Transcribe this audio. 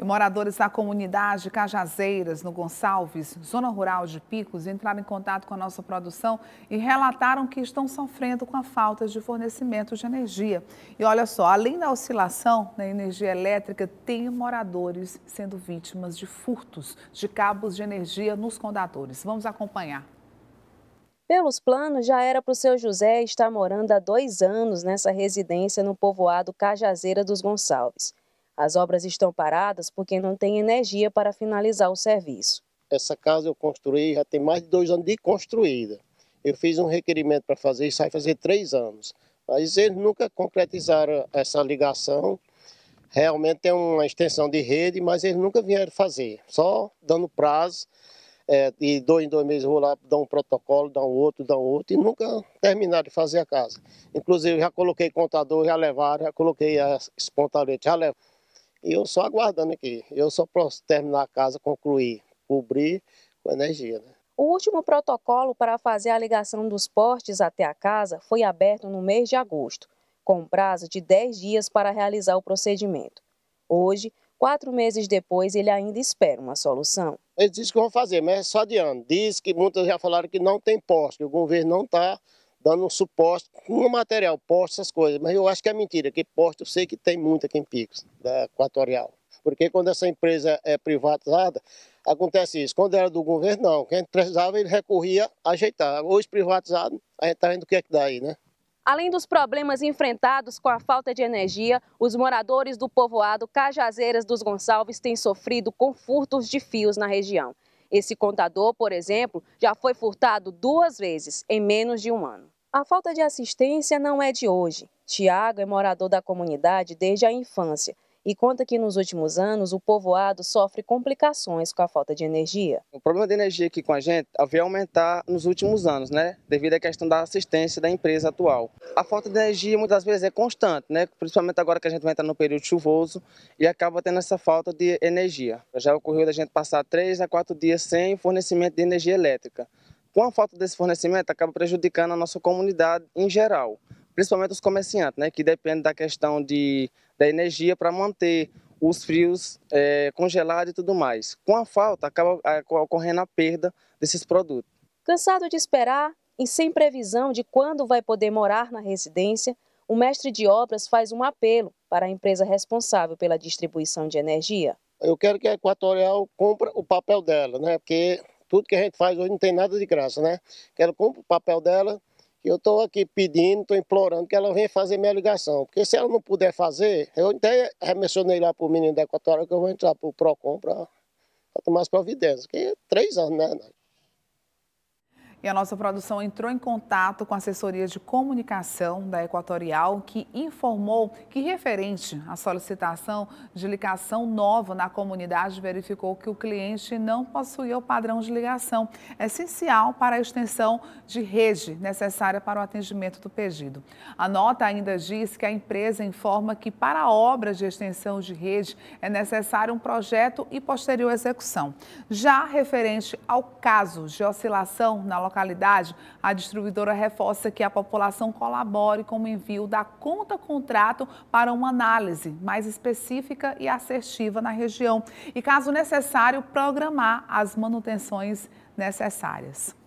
E moradores da comunidade Cajazeiras, no Gonçalves, zona rural de Picos, entraram em contato com a nossa produção e relataram que estão sofrendo com a falta de fornecimento de energia. E olha só, além da oscilação na energia elétrica, tem moradores sendo vítimas de furtos de cabos de energia nos condadores. Vamos acompanhar. Pelos planos, já era para o seu José estar morando há dois anos nessa residência no povoado Cajazeira dos Gonçalves. As obras estão paradas porque não tem energia para finalizar o serviço. Essa casa eu construí, já tem mais de dois anos de construída. Eu fiz um requerimento para fazer isso, vai fazer três anos. Mas eles nunca concretizaram essa ligação. Realmente é uma extensão de rede, mas eles nunca vieram fazer. Só dando prazo, é, e dois em dois meses eu vou lá, dar um protocolo, dar um outro, dar um outro, e nunca terminaram de fazer a casa. Inclusive, já coloquei contador, já levaram, já coloquei as pontaletes, já levaram. E eu só aguardando aqui. Eu só posso terminar a casa, concluir, cobrir com energia. Né? O último protocolo para fazer a ligação dos postes até a casa foi aberto no mês de agosto, com prazo de 10 dias para realizar o procedimento. Hoje, quatro meses depois, ele ainda espera uma solução. Eles dizem que vão fazer, mas é só de ano. Diz que muitas já falaram que não tem poste, que o governo não está dando um suporte no material, poste essas coisas. Mas eu acho que é mentira, que poste eu sei que tem muito aqui em Picos, da Equatorial. Porque quando essa empresa é privatizada, acontece isso. Quando era do governo, não. Quem precisava, ele recorria a ajeitar. Hoje privatizado, a gente está vendo o que é que dá aí, né? Além dos problemas enfrentados com a falta de energia, os moradores do povoado Cajazeiras dos Gonçalves têm sofrido com furtos de fios na região. Esse contador, por exemplo, já foi furtado duas vezes em menos de um ano. A falta de assistência não é de hoje. Tiago é morador da comunidade desde a infância e conta que nos últimos anos o povoado sofre complicações com a falta de energia. O problema de energia aqui com a gente veio aumentar nos últimos anos, né? Devido à questão da assistência da empresa atual. A falta de energia muitas vezes é constante, né? Principalmente agora que a gente vai entrar no período chuvoso e acaba tendo essa falta de energia. Já ocorreu da gente passar três a quatro dias sem fornecimento de energia elétrica. Com a falta desse fornecimento, acaba prejudicando a nossa comunidade em geral principalmente os comerciantes, né, que dependem da questão de, da energia para manter os frios é, congelados e tudo mais. Com a falta, acaba é, ocorrendo a perda desses produtos. Cansado de esperar e sem previsão de quando vai poder morar na residência, o mestre de obras faz um apelo para a empresa responsável pela distribuição de energia. Eu quero que a Equatorial compre o papel dela, né? Porque tudo que a gente faz hoje não tem nada de graça, né? Quero cumpra o papel dela eu estou aqui pedindo, estou implorando que ela venha fazer minha ligação. Porque se ela não puder fazer, eu até mencionei lá para o menino da Equatória que eu vou entrar para o PROCON para tomar as providências. Que é três anos, né, Nath? E a nossa produção entrou em contato com a assessoria de comunicação da Equatorial, que informou que, referente à solicitação de ligação nova na comunidade, verificou que o cliente não possuía o padrão de ligação essencial para a extensão de rede necessária para o atendimento do pedido. A nota ainda diz que a empresa informa que, para obras de extensão de rede, é necessário um projeto e posterior execução. Já referente ao caso de oscilação na localidade, a distribuidora reforça que a população colabore com o envio da conta-contrato para uma análise mais específica e assertiva na região e, caso necessário, programar as manutenções necessárias.